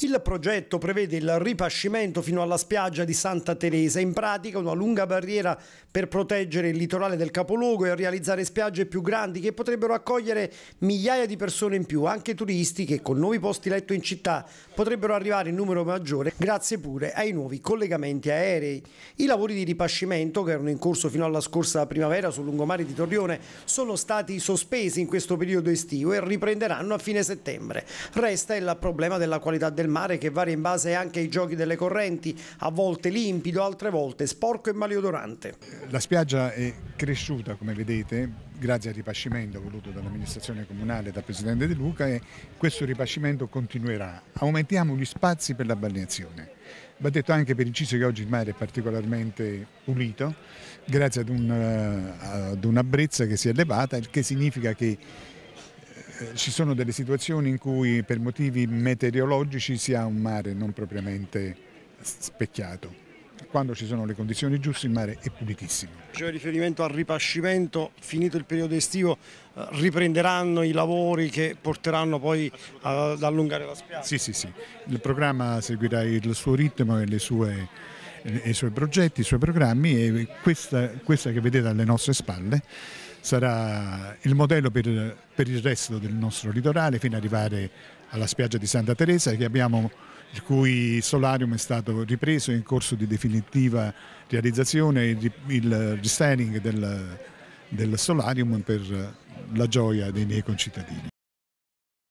Il progetto prevede il ripascimento fino alla spiaggia di Santa Teresa, in pratica una lunga barriera per proteggere il litorale del capoluogo e realizzare spiagge più grandi che potrebbero accogliere migliaia di persone in più, anche turisti che con nuovi posti letto in città potrebbero arrivare in numero maggiore grazie pure ai nuovi collegamenti aerei. I lavori di ripascimento che erano in corso fino alla scorsa primavera sul lungomare di Torrione sono stati sospesi in questo periodo estivo e riprenderanno a fine settembre. Resta il problema della qualità del del mare che varia in base anche ai giochi delle correnti, a volte limpido, altre volte sporco e maleodorante. La spiaggia è cresciuta, come vedete, grazie al ripascimento voluto dall'amministrazione comunale e dal presidente De Luca e questo ripascimento continuerà. Aumentiamo gli spazi per la balneazione. Va detto anche per inciso che oggi il mare è particolarmente pulito grazie ad, un, eh, ad una brezza che si è elevata, il che significa che eh, ci sono delle situazioni in cui per motivi meteorologici si ha un mare non propriamente specchiato. Quando ci sono le condizioni giuste il mare è pulitissimo. C'è riferimento al ripascimento, finito il periodo estivo eh, riprenderanno i lavori che porteranno poi ad allungare la spiaggia? Sì, sì, sì. Il programma seguirà il suo ritmo e sue, i suoi progetti, i suoi programmi e questa, questa che vedete alle nostre spalle sarà il modello per, per, il resto del nostro litorale fino ad arrivare alla spiaggia di Santa Teresa abbiamo, il cui solarium è stato ripreso in corso di definitiva realizzazione il, il restyling del, del solarium per la gioia dei miei concittadini.